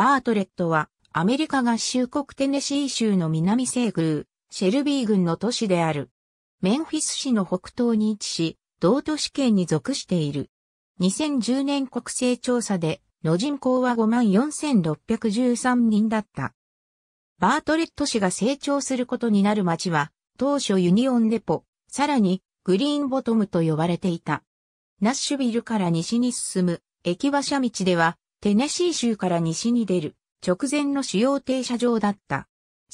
バートレットは、アメリカ合衆国テネシー州の南西宮、シェルビー郡の都市である。メンフィス市の北東に位置し、同都市圏に属している。2010年国勢調査で、の人口は54,613人だった。バートレット市が成長することになる町は、当初ユニオンデポ、さらにグリーンボトムと呼ばれていた。ナッシュビルから西に進む駅馬車道では、テネシー州から西に出る直前の主要停車場だった。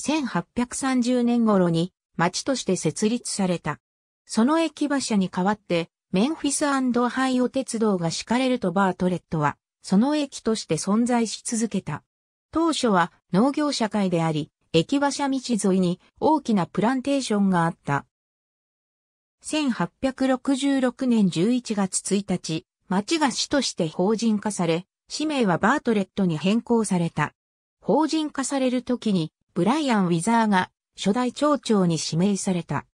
1830年頃に町として設立された。その駅馬車に代わってメンフィスハイオ鉄道が敷かれるとバートレットはその駅として存在し続けた。当初は農業社会であり、駅馬車道沿いに大きなプランテーションがあった。1866年11月1日、町が市として法人化され、氏名はバートレットに変更された。法人化される時に、ブライアン・ウィザーが初代町長に指名された。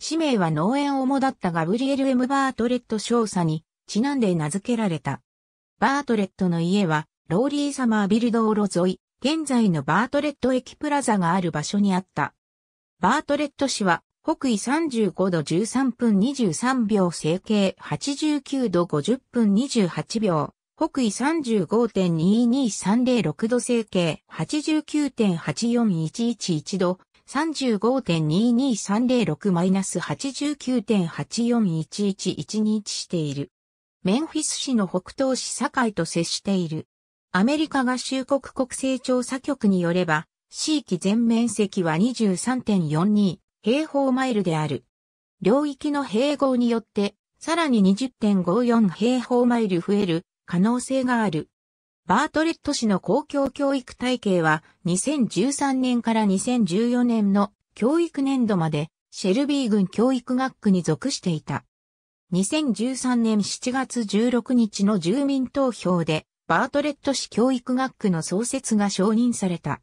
氏名は農園主だったガブリエル・ M・ バートレット少佐にちなんで名付けられた。バートレットの家は、ローリー・サマービル道路沿い、現在のバートレット駅プラザがある場所にあった。バートレット市は、北緯35度13分23秒整形89度50分28秒、北緯35.22306度整形89.84111度、35.22306-89.8411112日している。メンフィス市の北東市境と接している。アメリカ合衆国国勢調査局によれば、地域全面積は23.42平方マイルである。領域の併合によって、さらに20.54平方マイル増える可能性がある。バートレット市の公共教育体系は2013年から2014年の教育年度までシェルビー軍教育学区に属していた。2013年7月16日の住民投票でバートレット市教育学区の創設が承認された。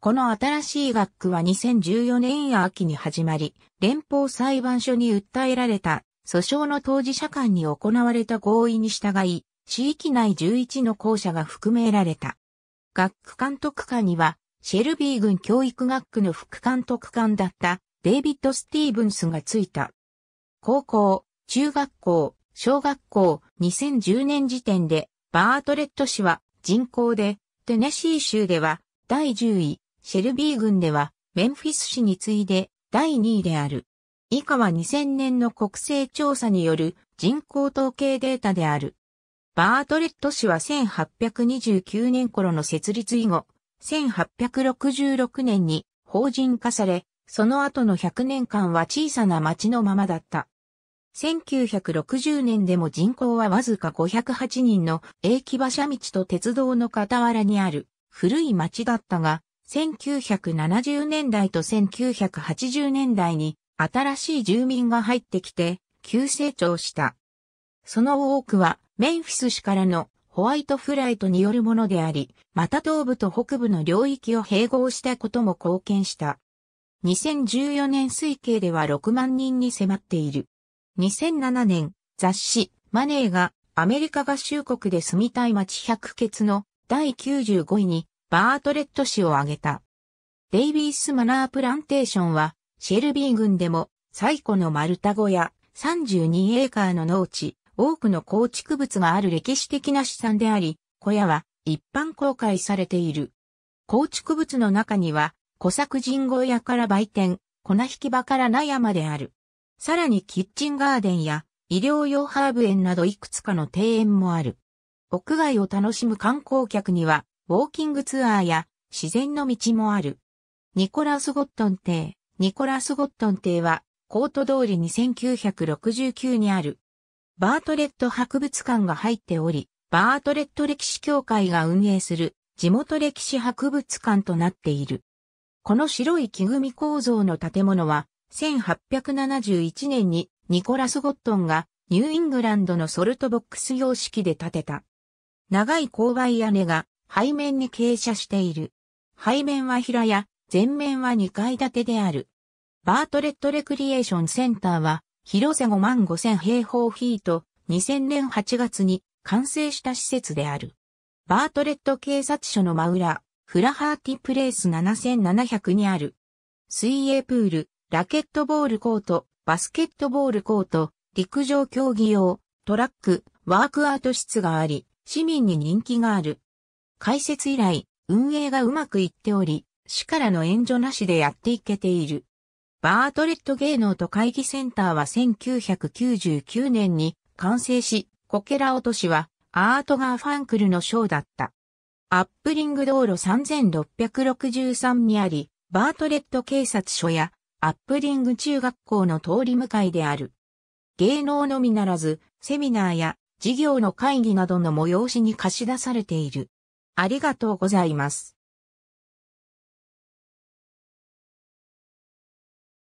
この新しい学区は2014年秋に始まり、連邦裁判所に訴えられた訴訟の当事者間に行われた合意に従い、地域内11の校舎が含められた。学区監督下には、シェルビー郡教育学区の副監督官だったデイビッド・スティーブンスがついた。高校、中学校、小学校、2010年時点で、バートレット市は人口で、テネシー州では第10位、シェルビー郡ではメンフィス市に次いで第2位である。以下は2000年の国勢調査による人口統計データである。バートレット氏は1829年頃の設立以後、1866年に法人化され、その後の100年間は小さな町のままだった。1960年でも人口はわずか508人の駅馬車道と鉄道の傍らにある古い町だったが、1970年代と1980年代に新しい住民が入ってきて急成長した。その多くはメンフィス市からのホワイトフライトによるものであり、また東部と北部の領域を併合したことも貢献した。2014年推計では6万人に迫っている。2007年、雑誌、マネーがアメリカ合衆国で住みたい街百欠の第95位にバートレット市を挙げた。デイビースマナープランテーションはシェルビー郡でも最古の丸太小屋32エーカーの農地、多くの構築物がある歴史的な資産であり、小屋は一般公開されている。構築物の中には、小作人小屋から売店、粉引き場から納屋まである。さらにキッチンガーデンや医療用ハーブ園などいくつかの庭園もある。屋外を楽しむ観光客には、ウォーキングツアーや自然の道もある。ニコラス・ゴットン邸。ニコラス・ゴットン邸は、コート通りに1969にあるバートレット博物館が入っており、バートレット歴史協会が運営する地元歴史博物館となっている。この白い木組構造の建物は、1871年にニコラス・ゴットンがニューイングランドのソルトボックス様式で建てた。長い勾配屋根が背面に傾斜している。背面は平屋、前面は2階建てである。バートレットレクリエーションセンターは広瀬5万5千平方フィート、2000年8月に完成した施設である。バートレット警察署の真裏、フラハーティプレイス7700にある。水泳プール、ラケットボールコート、バスケットボールコート、陸上競技用、トラック、ワークアウト室があり、市民に人気がある。開設以来、運営がうまくいっており、市からの援助なしでやっていけている。バートレット芸能と会議センターは1999年に完成し、こけら落としはアートガーファンクルのショーだった。アップリング道路3663にあり、バートレット警察署やアップリング中学校の通り向かいである。芸能のみならず、セミナーや事業の会議などの催しに貸し出されている。ありがとうございます。